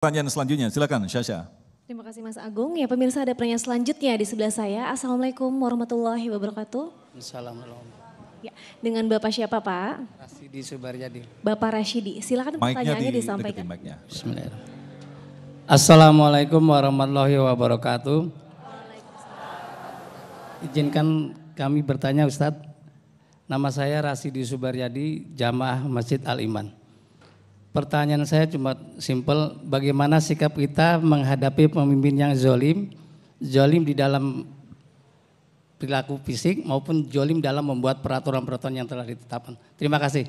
Pertanyaan selanjutnya, silakan Syasha. Terima kasih Mas Agung. Ya pemirsa ada pertanyaan selanjutnya di sebelah saya. Assalamualaikum warahmatullahi wabarakatuh. Assalamualaikum. Ya, dengan Bapak siapa Pak? Rashidi Subaryadi. Bapak Rashidi, silakan pertanyaannya di, disampaikan. Bismillahirrahmanirrahim. Assalamualaikum warahmatullahi wabarakatuh. Izinkan kami bertanya Ustadz. Nama saya Rashidi Subaryadi, Jamaah Masjid Al-Iman. Pertanyaan saya cuma simple, bagaimana sikap kita menghadapi pemimpin yang zolim, zolim di dalam perilaku fisik maupun zolim dalam membuat peraturan-peraturan yang telah ditetapkan. Terima kasih.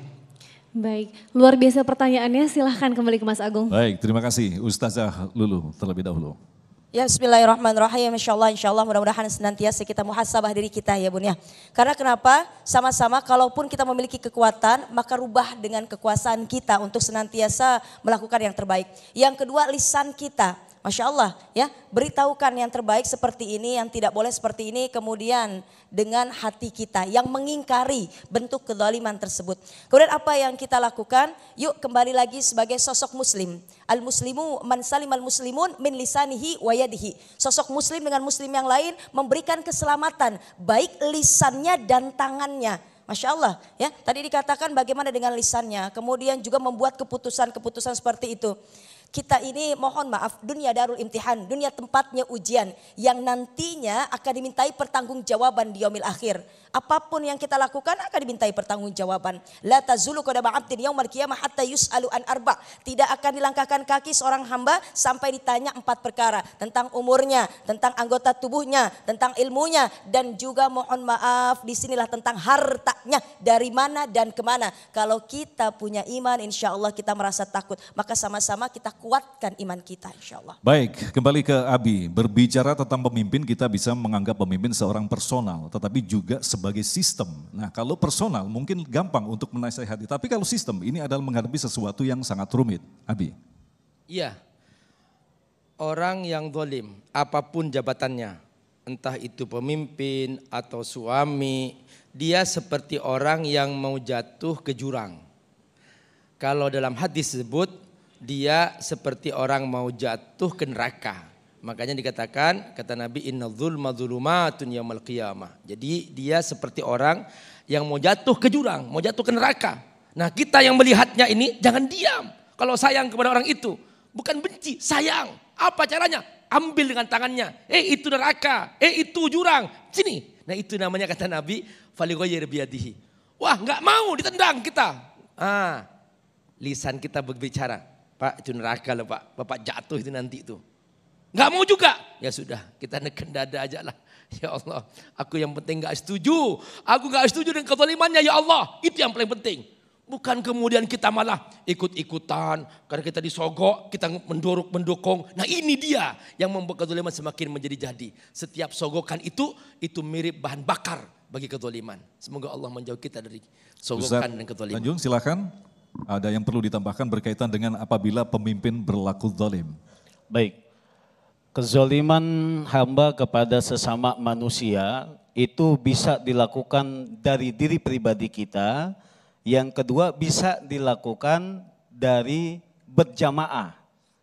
Baik, luar biasa pertanyaannya. Silahkan kembali ke Mas Agung. Baik, terima kasih Ustazah Lulu terlebih dahulu. Ya bismillahirrahmanirrahim masyaAllah, insyaallah mudah-mudahan senantiasa kita muhasabah diri kita ya Bun ya. Karena kenapa? Sama-sama kalaupun kita memiliki kekuatan maka rubah dengan kekuasaan kita untuk senantiasa melakukan yang terbaik. Yang kedua lisan kita. Masya Allah ya, beritahukan yang terbaik seperti ini, yang tidak boleh seperti ini, kemudian dengan hati kita yang mengingkari bentuk kedaliman tersebut. Kemudian apa yang kita lakukan? Yuk kembali lagi sebagai sosok muslim. Al-muslimu man al muslimun min lisanihi wa yadihi. Sosok muslim dengan muslim yang lain memberikan keselamatan baik lisannya dan tangannya. Masya Allah ya. Tadi dikatakan bagaimana dengan lisannya, kemudian juga membuat keputusan-keputusan seperti itu kita ini mohon maaf dunia darul imtihan, dunia tempatnya ujian yang nantinya akan dimintai pertanggungjawaban di yaumil akhir. Apapun yang kita lakukan akan dimintai pertanggungjawaban. La tazulu qadama 'abdin yaumal qiyamah hatta yus'alu an arba. Tidak akan dilangkahkan kaki seorang hamba sampai ditanya empat perkara, tentang umurnya, tentang anggota tubuhnya, tentang ilmunya dan juga mohon maaf disinilah tentang hartanya dari mana dan kemana. Kalau kita punya iman insyaallah kita merasa takut maka sama-sama kita kuatkan iman kita insya Allah. Baik, kembali ke Abi. Berbicara tentang pemimpin, kita bisa menganggap pemimpin seorang personal, tetapi juga sebagai sistem. Nah kalau personal mungkin gampang untuk menasehati, tapi kalau sistem ini adalah menghadapi sesuatu yang sangat rumit. Abi. Iya, orang yang dolim, apapun jabatannya, entah itu pemimpin atau suami, dia seperti orang yang mau jatuh ke jurang. Kalau dalam hadis disebut dia seperti orang mau jatuh ke neraka. Makanya dikatakan kata Nabi inna dzulma dzulumatun yaumil qiyamah. Jadi dia seperti orang yang mau jatuh ke jurang, mau jatuh ke neraka. Nah, kita yang melihatnya ini jangan diam. Kalau sayang kepada orang itu, bukan benci, sayang. Apa caranya? Ambil dengan tangannya. Eh, itu neraka. Eh, itu jurang. Sini. Nah, itu namanya kata Nabi falighayyir biadihi. Wah, nggak mau ditendang kita. Ah, lisan kita berbicara Pak itu neraka loh Pak, Bapak jatuh itu nanti itu. nggak mau juga. Ya sudah, kita neken dada aja lah. Ya Allah, aku yang penting gak setuju. Aku gak setuju dengan ketolimannya ya Allah. Itu yang paling penting. Bukan kemudian kita malah ikut-ikutan. Karena kita disogok, kita mendorok mendukung. Nah ini dia yang membuat ketoliman semakin menjadi jadi. Setiap sogokan itu, itu mirip bahan bakar bagi ketoliman Semoga Allah menjauh kita dari sogokan Ustaz, dan ketoliman Tanjung silakan ada yang perlu ditambahkan berkaitan dengan apabila pemimpin berlaku zalim. Baik. Kezoliman hamba kepada sesama manusia itu bisa dilakukan dari diri pribadi kita, yang kedua bisa dilakukan dari berjamaah,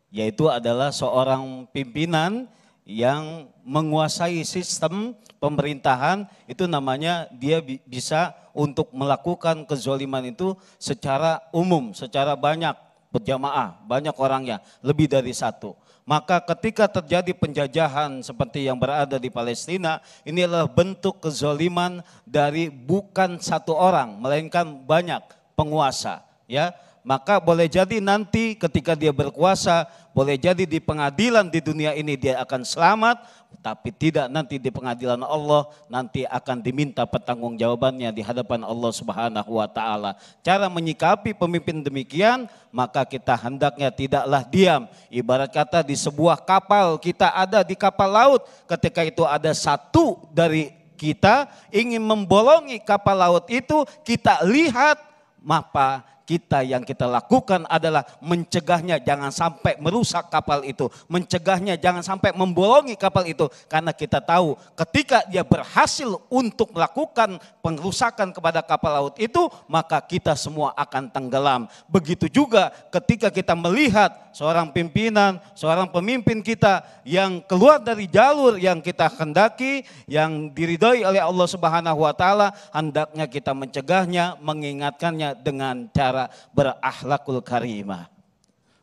yaitu adalah seorang pimpinan yang menguasai sistem pemerintahan itu namanya dia bisa untuk melakukan kezoliman itu secara umum, secara banyak berjamaah, banyak orangnya, lebih dari satu. Maka ketika terjadi penjajahan seperti yang berada di Palestina, ini adalah bentuk kezoliman dari bukan satu orang, melainkan banyak penguasa. Ya, maka boleh jadi nanti ketika dia berkuasa, boleh jadi di pengadilan di dunia ini dia akan selamat, tapi tidak nanti di pengadilan Allah nanti akan diminta jawabannya di hadapan Allah Subhanahu wa taala. Cara menyikapi pemimpin demikian, maka kita hendaknya tidaklah diam. Ibarat kata di sebuah kapal, kita ada di kapal laut, ketika itu ada satu dari kita ingin membolongi kapal laut itu, kita lihat mapa kita yang kita lakukan adalah mencegahnya jangan sampai merusak kapal itu, mencegahnya jangan sampai membolongi kapal itu karena kita tahu ketika dia berhasil untuk melakukan pengrusakan kepada kapal laut itu, maka kita semua akan tenggelam. Begitu juga ketika kita melihat seorang pimpinan, seorang pemimpin kita yang keluar dari jalur yang kita kendaki, yang diridai oleh Allah Subhanahu wa taala, hendaknya kita mencegahnya, mengingatkannya dengan cara cara berakhlakul karimah.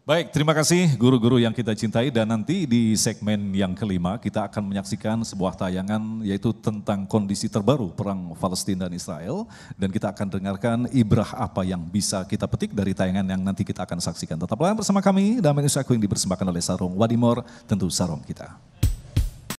Baik, terima kasih guru-guru yang kita cintai dan nanti di segmen yang kelima kita akan menyaksikan sebuah tayangan yaitu tentang kondisi terbaru perang Palestina dan Israel dan kita akan dengarkan ibrah apa yang bisa kita petik dari tayangan yang nanti kita akan saksikan. Tetaplah bersama kami dan Menusaku yang dipersembahkan oleh Sarong Wadimor, tentu Sarong kita.